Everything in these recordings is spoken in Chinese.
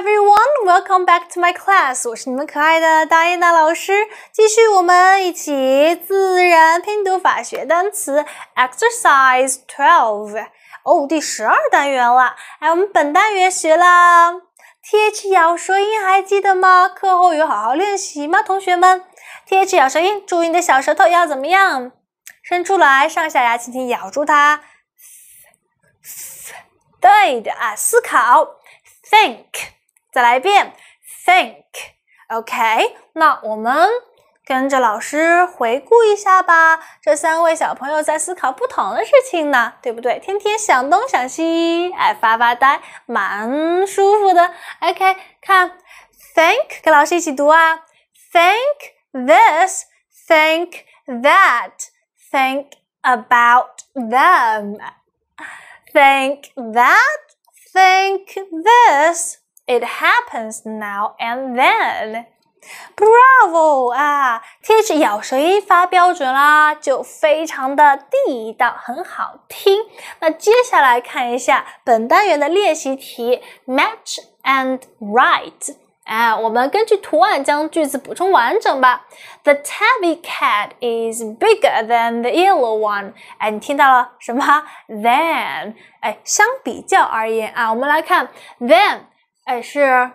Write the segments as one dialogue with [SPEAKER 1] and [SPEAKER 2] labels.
[SPEAKER 1] Everyone, welcome back to my class. 我是你们可爱的大耶娜老师。继续，我们一起自然拼读法学单词。Exercise twelve. 哦，第十二单元了。哎，我们本单元学了 t h 咬舌音，还记得吗？课后有好好练习吗，同学们？t h 咬舌音，注意你的小舌头要怎么样？伸出来，上下牙轻轻咬住它。t h 啊，思考，think。再来一遍，think，OK，那我们跟着老师回顾一下吧。这三位小朋友在思考不同的事情呢，对不对？天天想东想西，爱发发呆，蛮舒服的。OK，看，think，跟老师一起读啊，think this，think that，think about them，think that，think this。It happens now and then. Bravo 啊！贴纸咬谁发标准啦，就非常的地道，很好听。那接下来看一下本单元的练习题：match and write。啊，我们根据图案将句子补充完整吧。The tabby cat is bigger than the yellow one。哎，你听到了什么？Than？哎，相比较而言啊，我们来看 than。哎，是，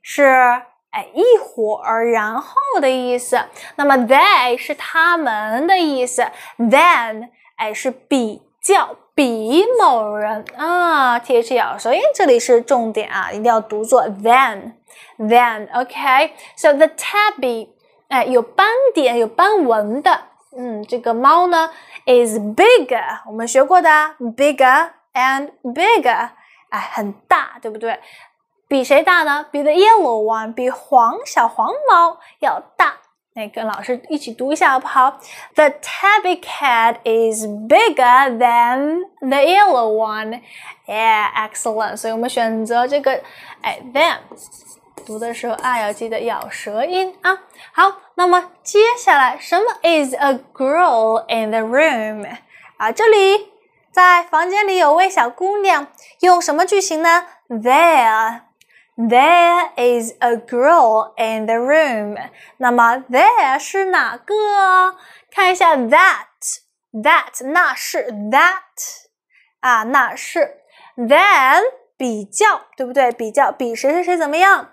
[SPEAKER 1] 是，哎，一会儿，然后的意思。那么，they 是他们的意思。Then，哎，是比较比某人啊。Th 要说，因这里是重点啊，一定要读作 then，then。OK。So the tabby，哎，有斑点、有斑纹的。嗯，这个猫呢，is bigger。我们学过的 bigger and bigger，哎，很大，对不对？比谁大呢？比 the yellow one，比黄小黄猫要大。那跟老师一起读一下好不好？The tabby cat is bigger than the yellow one. Yeah, excellent。所以我们选择这个哎 them，读的时候啊要记得咬舌音啊。好，那么接下来什么？Is a girl in the room？啊，这里在房间里有位小姑娘。用什么句型呢？There。There is a girl in the room. 那么 there 是哪个？看一下 that that 那是 that 啊，那是 then 比较，对不对？比较比谁谁谁怎么样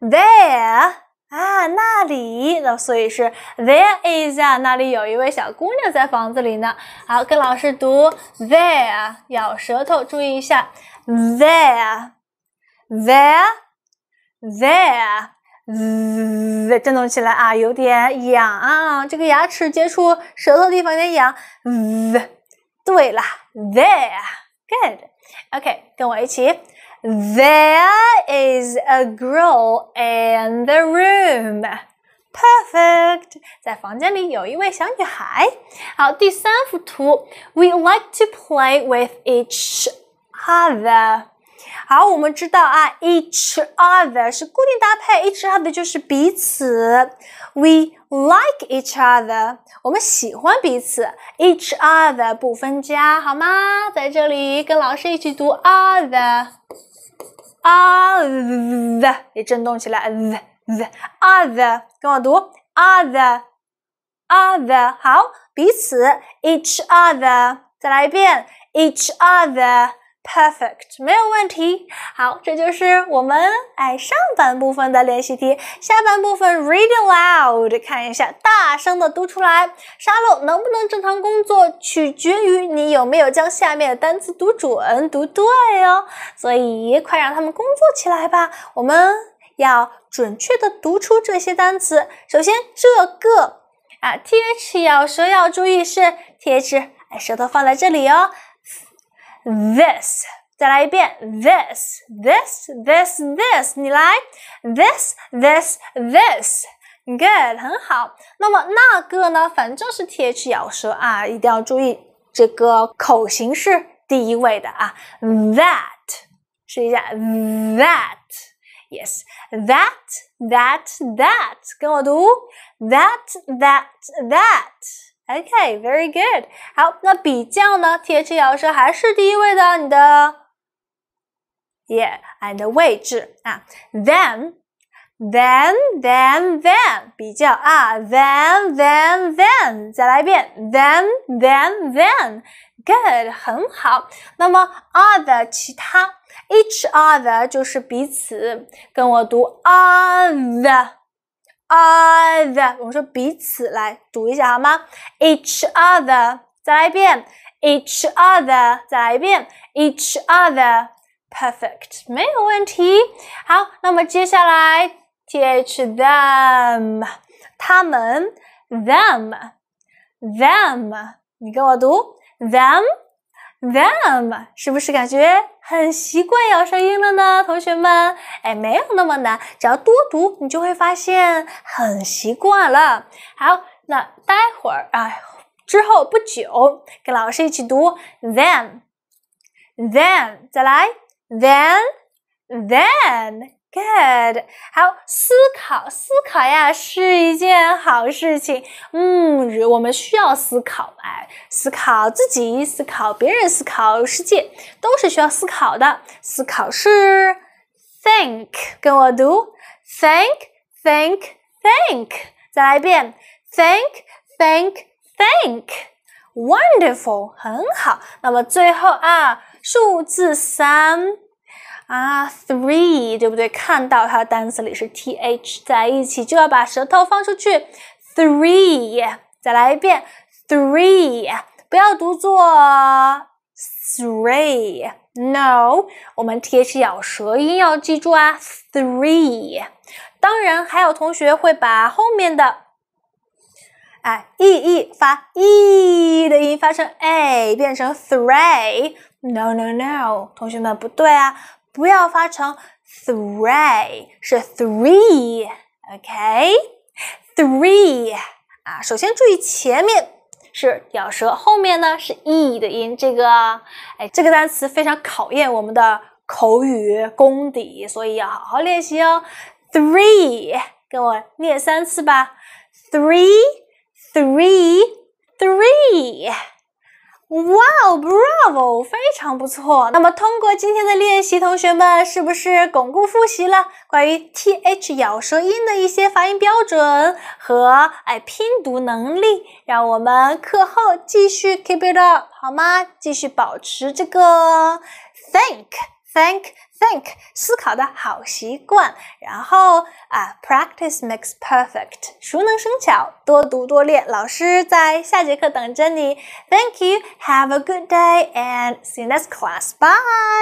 [SPEAKER 1] ？There 啊，那里，那所以是 there is 啊，那里有一位小姑娘在房子里呢。好，跟老师读 there is 啊，那里有一位小姑娘在房子里呢。好，跟老师读 there，咬舌头，注意一下 there there。There，震动起来啊，有点痒啊，这个牙齿接触舌头的地方有点痒。对了，There，good，OK，跟我一起。There is a girl in the room，perfect，在房间里有一位小女孩。好，第三幅图，We like to play with each other。好，我们知道啊，each other 是固定搭配，each other 就是彼此。We like each other，我们喜欢彼此，each other 不分家，好吗？在这里跟老师一起读 other，other 也震动起来，other 跟我读，other，other 好，彼此 each other，再来一遍 each other。Perfect，没有问题。好，这就是我们哎上半部分的练习题。下半部分 reading loud，看一下，大声的读出来。沙漏能不能正常工作，取决于你有没有将下面的单词读准、读对哦。所以，快让他们工作起来吧！我们要准确的读出这些单词。首先，这个啊，th 咬舌要注意是 th，哎，舌头放在这里哦。This，再来一遍，this，this，this，this，你来，this，this，this，good，很好。那么那个呢？反正是 th 咬舌啊，一定要注意这个口型是第一位的啊。That，试一下，that，yes，that，that，that，跟我读，that，that，that。Okay, very good. 好，那比较呢？th 咬舌还是第一位的，你的，yeah，你的位置啊。Then, then, then, then 比较啊。Then, then, then then, then good，很好。那么 other 其他，each other 就是彼此，跟我读 other。Other，我们说彼此来读一下好吗？Each other，再来一遍。Each other，再来一遍。Each other，perfect，没有问题。好，那么接下来，th them，他们，them，them，你跟我读，them。them 是不是感觉很习惯咬声音了呢？同学们，哎，没有那么难，只要多读，你就会发现很习惯了。好，那待会儿啊，之后不久跟老师一起读 them，them 再来，then，then。Good，好，思考思考呀是一件好事情。嗯，我们需要思考，哎，思考自己，思考别人，思考世界，都是需要思考的。思考是 think，跟我读 think think think，再来一遍 think think think。Wonderful，很好。那么最后啊，数字三。啊，three，对不对？看到它的单词里是 t h 在一起，就要把舌头放出去。three，再来一遍，three，不要读作 three。No，我们 t h 咬舌音要记住啊。three，当然还有同学会把后面的哎 e e 发 e 的音，发成 a，变成 three。No，no，no，同学们不对啊。不要发成 three，是 three，OK，three，啊，首先注意前面是咬舌，后面呢是 e 的音。这个，哎，这个单词非常考验我们的口语功底，所以要好好练习哦。three，跟我念三次吧，three，three，three。哇哦，Bravo，非常不错。那么通过今天的练习，同学们是不是巩固复习了关于 TH 咬舌音的一些发音标准和哎拼读能力？让我们课后继续 Keep it up，好吗？继续保持这个 Think。Thank, thank，思考的好习惯。然后啊，practice makes perfect，熟能生巧，多读多练。老师在下节课等着你。Thank you, have a good day, and see you next class. Bye.